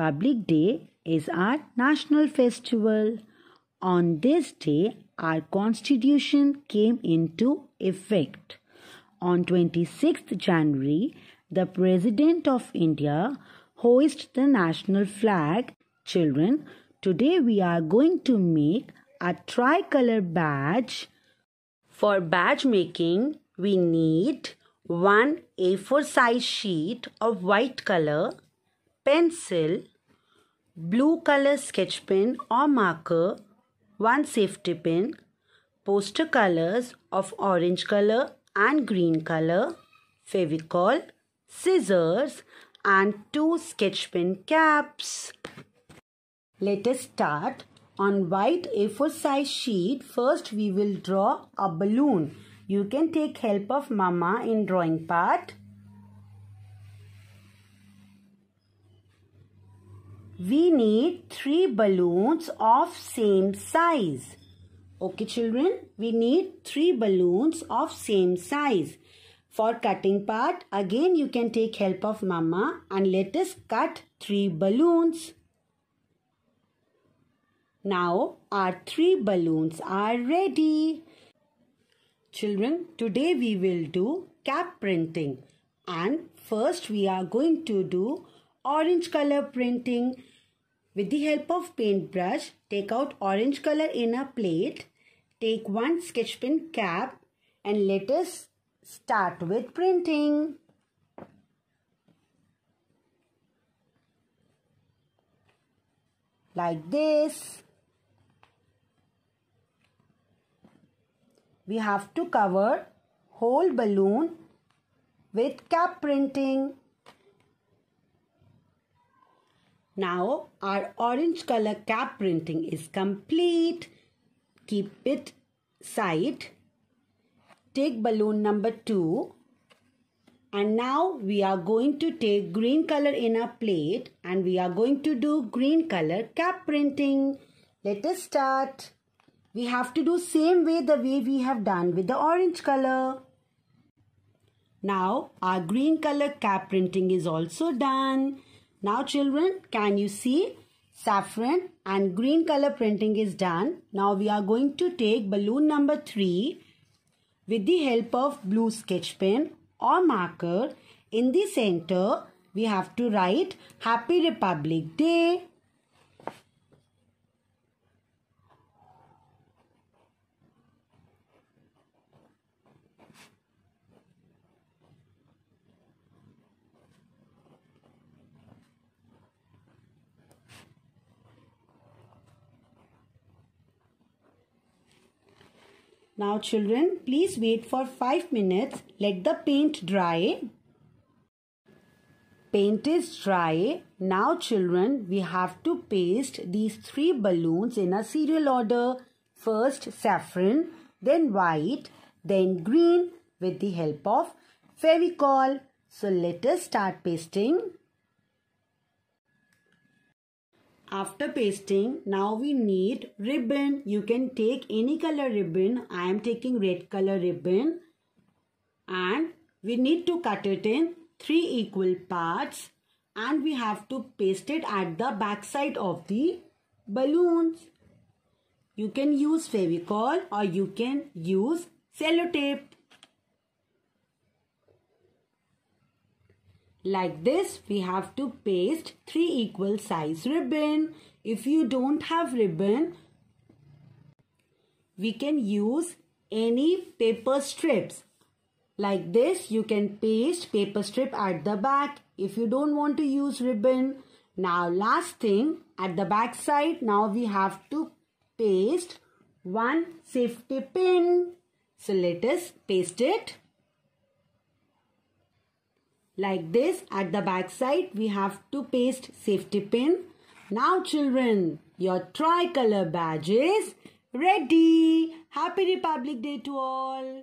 Public Day is our national festival. On this day, our constitution came into effect. On 26th January, the President of India hoists the national flag. Children, today we are going to make a tricolor badge. For badge making, we need one A4 size sheet of white color, pencil, blue color sketch pen or marker, one safety pin, poster colors of orange color and green color, fevicol, scissors and two sketch pen caps. Let us start. On white A4 size sheet, first we will draw a balloon. You can take help of mama in drawing part. We need three balloons of same size. Okay children, we need three balloons of same size. For cutting part, again you can take help of mama and let us cut three balloons. Now our three balloons are ready. Children, today we will do cap printing and first we are going to do orange color printing. With the help of paintbrush, take out orange color in a plate. Take one sketch pen cap and let us start with printing. Like this. We have to cover whole balloon with cap printing. Now our orange color cap printing is complete. Keep it side. Take balloon number 2. And now we are going to take green color in our plate and we are going to do green color cap printing. Let us start. We have to do same way the way we have done with the orange color. Now our green color cap printing is also done. Now children, can you see? Saffron and green color printing is done. Now we are going to take balloon number 3 with the help of blue sketch pen or marker. In the center, we have to write Happy Republic Day. Now children, please wait for 5 minutes. Let the paint dry. Paint is dry. Now children, we have to paste these three balloons in a serial order. First saffron, then white, then green with the help of Fevicol. So let us start pasting. After pasting, now we need ribbon. You can take any color ribbon. I am taking red color ribbon. And we need to cut it in three equal parts. And we have to paste it at the back side of the balloons. You can use Fevicol or you can use Sellotape. Like this, we have to paste three equal size ribbon. If you don't have ribbon, we can use any paper strips. Like this, you can paste paper strip at the back if you don't want to use ribbon. Now last thing, at the back side, now we have to paste one safety pin. So let us paste it. Like this at the back side we have to paste safety pin. Now children, your tricolor badge is ready. Happy Republic Day to all.